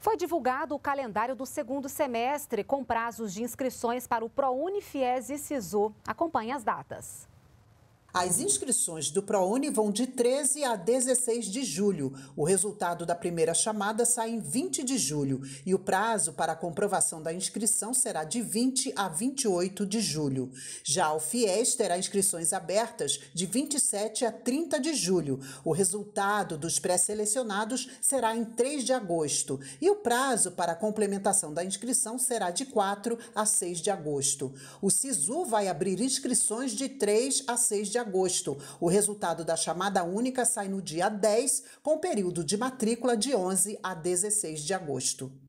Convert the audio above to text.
Foi divulgado o calendário do segundo semestre, com prazos de inscrições para o ProUni, FIES e SISU. Acompanhe as datas. As inscrições do ProUni vão de 13 a 16 de julho. O resultado da primeira chamada sai em 20 de julho e o prazo para a comprovação da inscrição será de 20 a 28 de julho. Já o FIES terá inscrições abertas de 27 a 30 de julho. O resultado dos pré-selecionados será em 3 de agosto e o prazo para a complementação da inscrição será de 4 a 6 de agosto. O SISU vai abrir inscrições de 3 a 6 de agosto. O resultado da chamada única sai no dia 10, com período de matrícula de 11 a 16 de agosto.